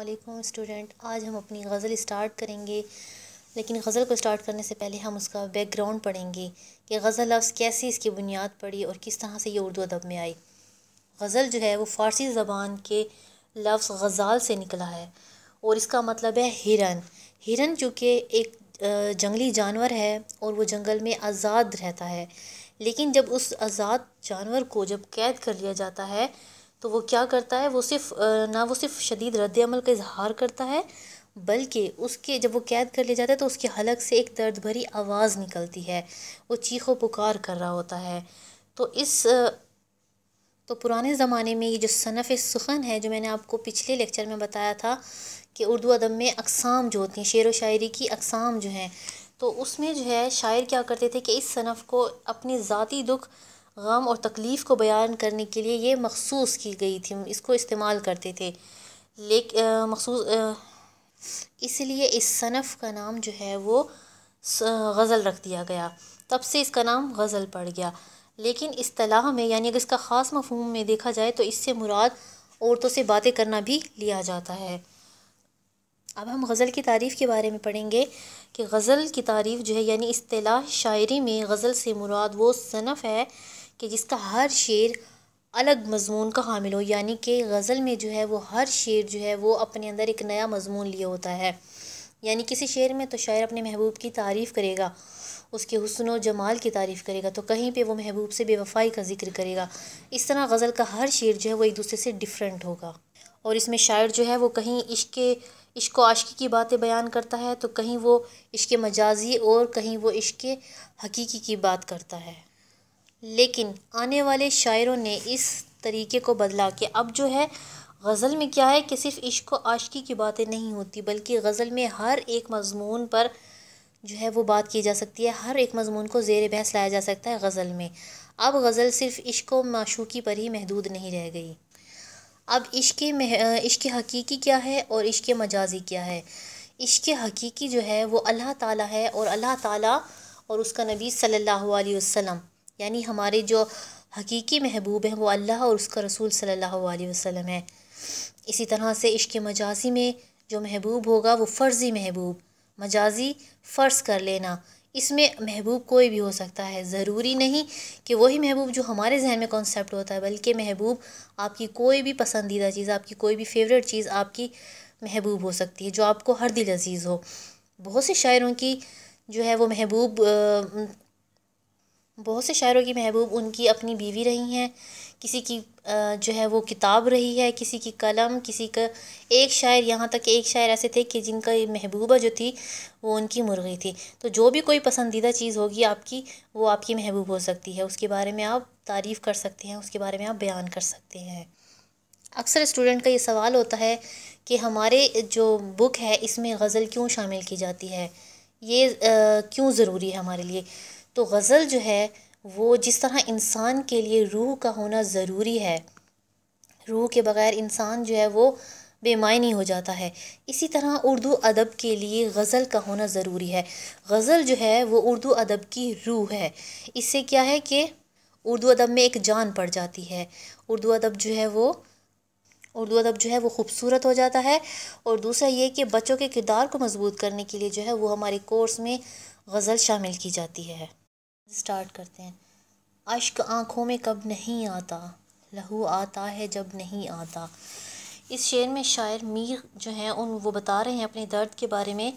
वालेकुम स्टूडेंट आज हम अपनी गज़ल स्टार्ट करेंगे लेकिन गज़ल को स्टार्ट करने से पहले हम उसका बैकग्राउंड पढ़ेंगे कि गज़ल लफ्ज़ कैसे इसकी बुनियाद पड़ी और किस तरह से ये उर्दू अदब में आई गज़ल जो है वो फ़ारसी ज़बान के लफ्ज़ गज़ाल से निकला है और इसका मतलब है हिरन हिरन चूँकि एक जंगली जानवर है और वो जंगल में आज़ाद रहता है लेकिन जब उस आज़ाद जानवर को जब कैद कर लिया जाता है तो वो क्या करता है वो सिर्फ ना वो सिर्फ शदीद रद्द अमल का इजहार करता है बल्कि उसके जब वो कैद कर लिया जाता है तो उसके हलक से एक दर्द भरी आवाज़ निकलती है वो चीखों पुकार कर रहा होता है तो इस तो पुराने ज़माने में ये जो सनफ़ सुखन है जो मैंने आपको पिछले लेक्चर में बताया था कि उर्दू अदब में अकसाम जो होती हैं शेर व शायरी की अकसाम जो हैं तो उसमें जो है शायर क्या करते थे कि इस सनफ़ को अपने ज़ाती दुख गम और तकलीफ़ को बयान करने के लिए ये मखसूस की गई थी इसको इस्तेमाल करते थे लेक मखसूस इसलिए इस सनफ़ का नाम जो है वो गज़ल रख दिया गया तब से इसका नाम गज़ल पड़ गया लेकिन असलाह में यानी अगर इसका ख़ास मफहम में देखा जाए तो इससे मुराद औरतों से बातें करना भी लिया जाता है अब हम गज़ल की तारीफ़ के बारे में पढ़ेंगे कि गज़ल की तारीफ़ जो है यानी असलाह शायरी में गज़ल से मुराद वो सनफ़ है कि जिसका हर शेर अलग मज़मून का हामिल हो यानी कि गज़ल में जो है वो हर शेर जो है वो अपने अंदर एक नया मज़मून लिए होता है यानी किसी शेर में तो शायर अपने महबूब की तारीफ़ करेगा उसके हसन व जमाल की तारीफ़ करेगा तो कहीं पे वो महबूब से बेवफाई का जिक्र करेगा इस तरह गज़ल का हर शेर जो है वो एक दूसरे से डिफरेंट होगा और इसमें शायर जो है वो कहीं इश्क इश्क आशकी की बातें बयान करता है तो कहीं वो इश्क मजाजी और कहीं वो इश्क हकीकी की बात करता है लेकिन आने वाले शायरों ने इस तरीके को बदला कि अब जो है गज़ल में क्या है कि सिर्फ इश्क व आशिकी की बातें नहीं होती बल्कि गज़ल में हर एक मजमून पर जो है वो बात की जा सकती है हर एक मजमून को जेर बहस लाया जा सकता है गज़ल में अब गज़ल सिर्फ इश्क व माशूकी पर ही महदूद नहीं रह गई अब इश्क इश्क हकीकी क्या है और इश्क मजाजी क्या है इश्क हकीकी जो है वो अल्लाह ताला है और अल्लाह ताला और उसका नबी सल्लल्लाहु अलैहि वसल्लम यानी हमारे जो हकीकी महबूब हैं वो अल्लाह और उसका रसूल सल्लल्लाहु अलैहि वसल्लम है इसी तरह से इश्क मजाजी में जो महबूब होगा वो फ़र्ज़ी महबूब मजाजी फ़र्ज़ कर लेना इसमें महबूब कोई भी हो सकता है ज़रूरी नहीं कि वही महबूब जो हमारे जहन में कॉन्सेप्ट होता है बल्कि महबूब आपकी कोई भी पसंदीदा चीज़ आपकी कोई भी फेवरेट चीज़ आपकी महबूब हो सकती है जो आपको हर दिल अजीज़ हो बहुत से शायरों की जो है वो महबूब बहुत से शायरों की महबूब उनकी अपनी बीवी रही हैं किसी की जो है वो किताब रही है किसी की कलम किसी का एक शायर यहाँ तक एक शायर ऐसे थे कि जिनका महबूबा जो थी वो उनकी मुर्गी थी तो जो भी कोई पसंदीदा चीज़ होगी आपकी वो आपकी महबूब हो सकती है उसके बारे में आप तारीफ़ कर सकते हैं उसके बारे में आप बयान कर सकते हैं अक्सर स्टूडेंट का ये सवाल होता है कि हमारे जो बुक है इसमें गज़ल क्यों शामिल की जाती है ये क्यों ज़रूरी है हमारे लिए तो गज़ल जो है वो जिस तरह इंसान के लिए रूह का होना ज़रूरी है रूह के बग़ैर इंसान जो है वो बेमायनी हो जाता है इसी तरह उर्दू अदब के लिए गज़ल का होना ज़रूरी है गज़ल जो है वो उर्दू अदब की रूह है इससे क्या है कि उर्दू अदब में एक जान पड़ जाती है उर्दू अदब जो है वो उर्दू अदब जो है वो खूबसूरत हो जाता है और दूसरा ये कि बच्चों के किरदार को मजबूत करने के लिए जो है वो हमारे कोर्स में गज़ल शामिल की जाती है स्टार्ट करते हैं अश्क आँखों में कब नहीं आता लहू आता है जब नहीं आता इस शेर में शायर मीर जो हैं उन वो बता रहे हैं अपने दर्द के बारे में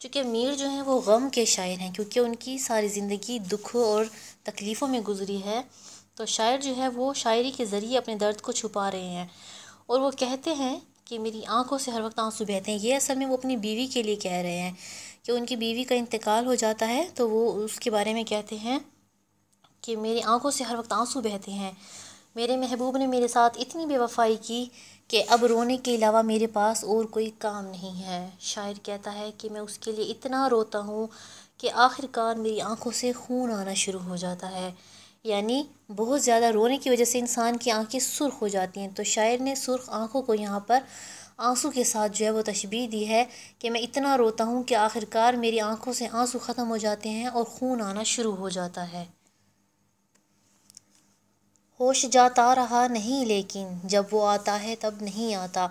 चूँकि मीर जो हैं वो गम के शायर हैं क्योंकि उनकी सारी ज़िंदगी दुखों और तकलीफ़ों में गुजरी है तो शायर जो है वो शायरी के ज़रिए अपने दर्द को छुपा रहे हैं और वो कहते हैं कि मेरी आंखों से हर वक्त आंसू बहते हैं ये असल में वो अपनी बीवी के लिए कह रहे हैं कि उनकी बीवी का इंतकाल हो जाता है तो वो उसके बारे में कहते हैं कि मेरी आंखों से हर वक्त आंसू बहते हैं मेरे महबूब ने मेरे साथ इतनी बेवफाई की कि अब रोने के अलावा मेरे पास और कोई काम नहीं है शायर कहता है कि मैं उसके लिए इतना रोता हूँ कि आखिरकार मेरी आंखों से खून आना शुरू हो जाता है यानी बहुत ज़्यादा रोने की वजह से इंसान की आंखें सुर्ख हो जाती हैं तो शायर ने सुर्ख आंखों को यहाँ पर आंसू के साथ जो है वो तशबी दी है कि मैं इतना रोता हूँ कि आखिरकार मेरी आंखों से आंसू ख़त्म हो जाते हैं और खून आना शुरू हो जाता है होश जाता रहा नहीं लेकिन जब वो आता है तब नहीं आता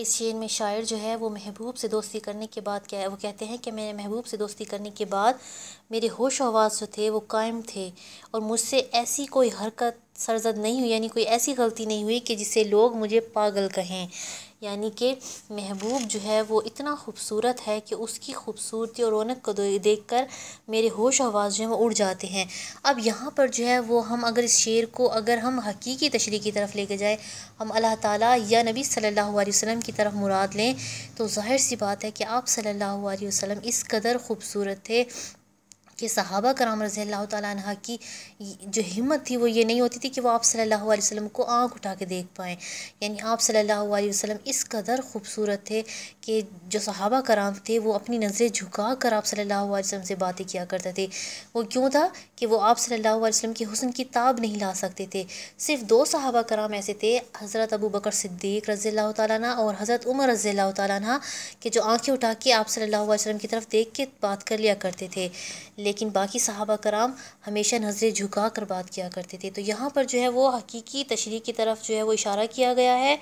इस शेर में शायर जो है वो महबूब से दोस्ती करने के बाद क्या वो कहते हैं कि मेरे महबूब से दोस्ती करने के बाद मेरे होश आवाज़ जो थे वो कायम थे और मुझसे ऐसी कोई हरकत सरजद नहीं हुई यानी कोई ऐसी गलती नहीं हुई कि जिससे लोग मुझे पागल कहें यानी कि महबूब जो है वो इतना खूबसूरत है कि उसकी खूबसूरती और रौनक को देख कर मेरे होश आवाज़ जो है वो उड़ जाते हैं अब यहाँ पर जो है वो हम अगर इस शेर को अगर हम हकीकी तशरी की तरफ लेके जाए हम अल्लाह ताला या नबी सल्लल्लाहु अलैहि वसल्लम की तरफ मुराद लें तो जाहिर सी बात है कि आप सल्लल्लाहु अलैहि वसल्लम इस कदर खूबसूरत थे कि सहाबा कराम रज़ी अल्लाह की जो हिम्मत थी वो ये नहीं होती थी कि वो आप सल्लल्लाहु अलैहि वसल्लम को आंख उठा के देख पाएँ यानी आप सल्लल्लाहु अलैहि वसल्लम इस कदर खूबसूरत थे कि जो सहाबा कराम थे वो अपनी नज़रें झुका कर आप सल्लल्लाहु अलैहि वसल्लम से बातें किया करते थे वो क्यों था कि वो आप सल्लल्लाहु अलैहि वसल्लम के हुसन की ताब नहीं ला सकते थे सिर्फ दो सहाबा कराम ऐसे थे हज़रत अबू बकर सिद्दीक रज़ी अल्लाह और हज़रत उमर रज़ी अल्लाह के जो आँखें उठा के आप सल्लल्लाहु अलैहि वसल्लम की तरफ देख के बात कर लिया करते थे लेकिन बाकी सहाबा कराम हमेशा नज़रें झुका कर बात किया करते थे तो यहाँ पर जो है वो हकीकी तशरी की तरफ जो है वो इशारा किया गया है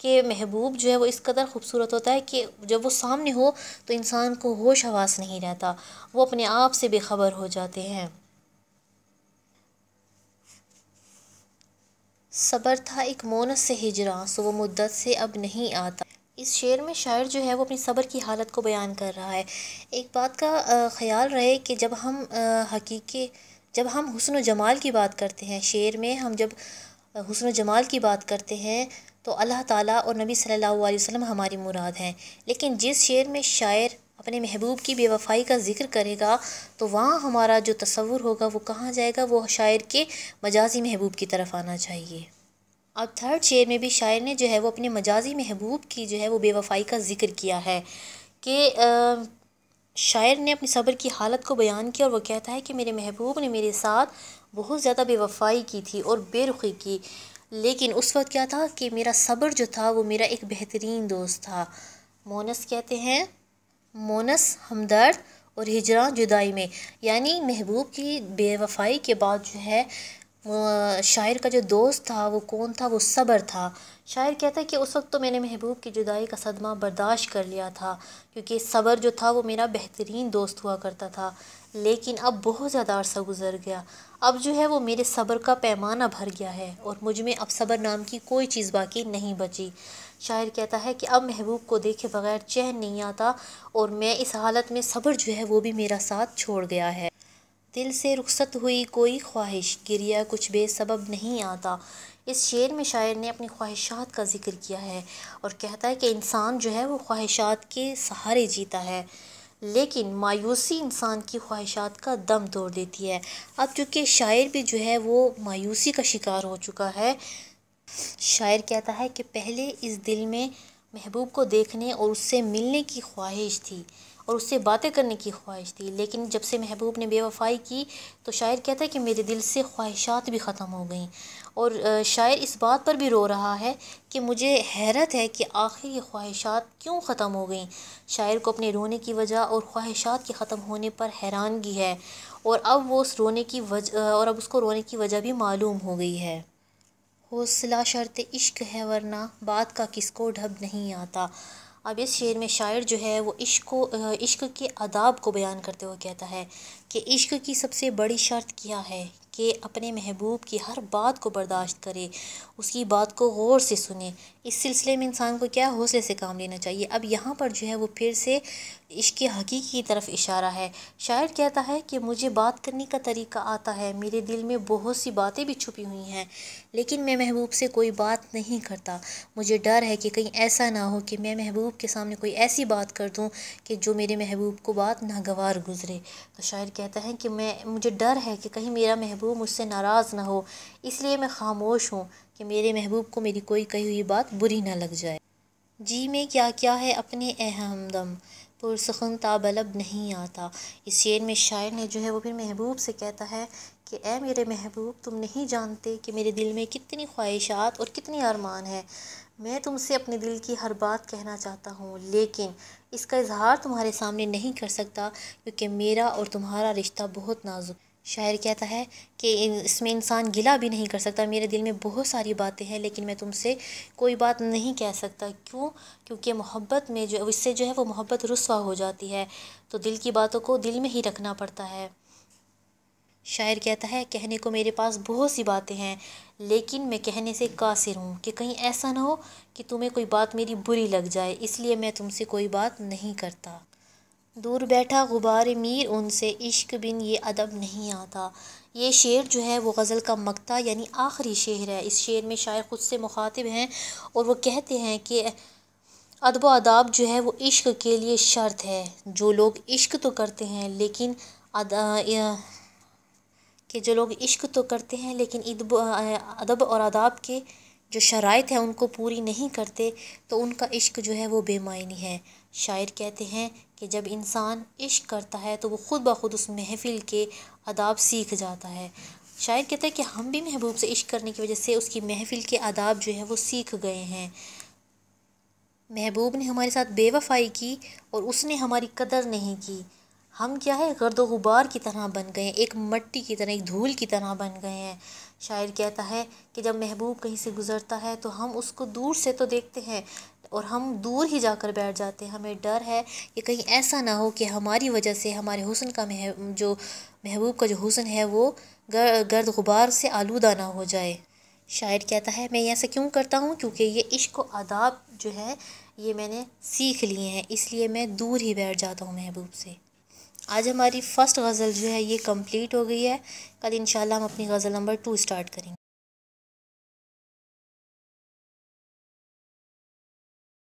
कि महबूब जो है वो इस कदर खूबसूरत होता है कि जब वो सामने हो तो इंसान को होश हवास नहीं रहता वो अपने आप से बेखबर हो जाते हैं सबर था एक मोनस से हिजरा सो वो मुद्दत से अब नहीं आता इस शेर में शायर जो है वो अपनी सब्र की हालत को बयान कर रहा है एक बात का ख़्याल रहे कि जब हम हकीके जब हम व जमाल की बात करते हैं शेर में हम जब व जमाल की बात करते हैं तो अल्लाह ताला और नबी सल्लल्लाहु अलैहि वसल्लम हमारी मुराद हैं लेकिन जिस शेर में शायर अपने महबूब की बेवफाई का जिक्र करेगा तो वहाँ हमारा जो तस्वुर होगा वो कहाँ जाएगा वो शायर के मजाजी महबूब की तरफ आना चाहिए अब थर्ड शेर में भी शायर ने जो है वो अपने मजाजी महबूब की जो है वो बेवफाई का ज़िक्र किया है कि शायर ने अपनी सब्र की हालत को बयान किया और वो कहता है कि मेरे महबूब ने मेरे साथ बहुत ज़्यादा बेवफाई की थी और बेरुखी की लेकिन उस वक्त क्या था कि मेरा सब्र जो था वो मेरा एक बेहतरीन दोस्त था मोनस कहते हैं मोनस हमदर्द और हिजरा जुदाई में यानी महबूब की बेवफाई के बाद जो है शायर का जो दोस्त था वो कौन था वो सब्र था शायर कहता है कि उस वक्त तो मैंने महबूब की जुदाई का सदमा बर्दाश्त कर लिया था क्योंकि सब्र जो था वो मेरा बेहतरीन दोस्त हुआ करता था लेकिन अब बहुत ज़्यादा अरसा गुजर गया अब जो है वो मेरे सब्र का पैमाना भर गया है और मुझ में अब सब्र नाम की कोई चीज़ बाकी नहीं बची शायर कहता है कि अब महबूब को देखे बगैर चैन नहीं आता और मैं इस हालत में सब्र जो है वो भी मेरा साथ छोड़ गया है दिल से रुखसत हुई कोई ख्वाहिश गिरिया कुछ बेसबब नहीं आता इस शेर में शायर ने अपनी ख्वाहिशात का ज़िक्र किया है और कहता है कि इंसान जो है वो ख्वाहिशात के सहारे जीता है लेकिन मायूसी इंसान की ख्वाहिशात का दम तोड़ देती है अब चूँकि शायर भी जो है वो मायूसी का शिकार हो चुका है शायर कहता है कि पहले इस दिल में महबूब को देखने और उससे मिलने की ख्वाहिश थी और उससे बातें करने की ख्वाहिश थी लेकिन जब से महबूब ने बेवफाई की तो शायर कहता है कि मेरे दिल से ख्वाहिशात भी ख़त्म हो गई और शायर इस बात पर भी रो रहा है कि मुझे हैरत है कि आखिर ये ख्वाहिशात क्यों ख़त्म हो गई शायर को अपने रोने की वजह और ख्वाहिशात के ख़त्म होने पर हैरानगी है और अब वो उस रोने की वजह और अब उसको रोने की वजह भी मालूम हो गई है हौसला शर्त इश्क है वरना बात का किसको ढब नहीं आता अब इस शेर में शायर जो है वो इश्क को इश्क के आदाब को बयान करते हुए कहता है कि इश्क की सबसे बड़ी शर्त क्या है कि अपने महबूब की हर बात को बर्दाश्त करे उसकी बात को गौर से सुने इस सिलसिले में इंसान को क्या हौसले से काम लेना चाहिए अब यहाँ पर जो है वो फिर से इश्क हकीकी की तरफ इशारा है शायर कहता है कि मुझे बात करने का तरीका आता है मेरे दिल में बहुत सी बातें भी छुपी हुई हैं लेकिन मैं महबूब से कोई बात नहीं करता मुझे डर है कि कहीं ऐसा ना हो कि मैं महबूब के सामने कोई ऐसी बात कर दूँ कि जो मेरे महबूब को बात नागवार गुजरे तो शायर कहता है कि मैं मुझे डर है कि कहीं मेरा महबूब मुझसे नाराज़ ना हो इसलिए मैं खामोश हूँ कि मेरे महबूब को मेरी कोई कही हुई बात बुरी ना लग जाए जी में क्या क्या है अपने अहमदम पुरसखन ताबलब नहीं आता इस शेर में शायर ने जो है वो फिर महबूब से कहता है कि ए मेरे महबूब तुम नहीं जानते कि मेरे दिल में कितनी ख्वाहिशात और कितनी अरमान है मैं तुमसे अपने दिल की हर बात कहना चाहता हूँ लेकिन इसका इजहार तुम्हारे सामने नहीं कर सकता क्योंकि मेरा और तुम्हारा रिश्ता बहुत नाजुक शायर कहता है कि इसमें इंसान गिला भी नहीं कर सकता मेरे दिल में बहुत सारी बातें हैं लेकिन मैं तुमसे कोई बात नहीं कह सकता क्यों क्योंकि मोहब्बत में जो इससे जो है वो मोहब्बत रसवा हो जाती है तो दिल की बातों को दिल में ही रखना पड़ता है शायर कहता है कहने को मेरे पास बहुत सी बातें हैं लेकिन मैं कहने से कासिर हूँ कि कहीं ऐसा ना हो कि तुम्हें कोई बात मेरी बुरी लग जाए इसलिए मैं तुमसे कोई बात नहीं करता दूर बैठा गुबार मीर उनसे इश्क बिन ये अदब नहीं आता ये शेर जो है वो गज़ल का मकता यानी आखिरी शेर है इस शेर में शायर ख़ुद से मुखातिब हैं और वो कहते हैं कि अदब अदाब जो है वो इश्क के लिए शर्त है जो लोग इश्क तो करते हैं लेकिन कि जो लोग इश्क तो करते हैं लेकिन अदब और अदाब के जो शराइ हैं उनको पूरी नहीं करते तो उनका इश्क जो है वो बेमायनी है शायर कहते हैं कि जब इंसान इश्क करता है तो वो ख़ुद ब खुद उस महफ़िल के आदाब सीख जाता है शायर कहता है कि हम भी महबूब से इश्क करने की वजह से उसकी महफ़िल के आदाब जो है वो सीख गए हैं महबूब ने हमारे साथ बेवफाई की और उसने हमारी कदर नहीं की हम क्या है गर्द गुबार की तरह बन गए हैं एक मट्टी की तरह एक धूल की तरह बन गए हैं शायर कहता है कि जब महबूब कहीं से गुज़रता है तो हम उसको दूर से तो देखते हैं और हम दूर ही जाकर बैठ जाते हैं हमें डर है कि कहीं ऐसा ना हो कि हमारी वजह से हमारे हुसन का मह जो महबूब का जो हुसन है वो गर, गर्द गुबार से आलूदा ना हो जाए शायर कहता है मैं ऐसा क्यों करता हूँ क्योंकि ये इश्क आदाब जो है ये मैंने सीख लिए हैं इसलिए मैं दूर ही बैठ जाता हूँ महबूब से आज हमारी फ़र्स्ट गज़ल जो है ये कंप्लीट हो गई है कल इंशाल्लाह हम अपनी गज़ल नंबर टू स्टार्ट करेंगे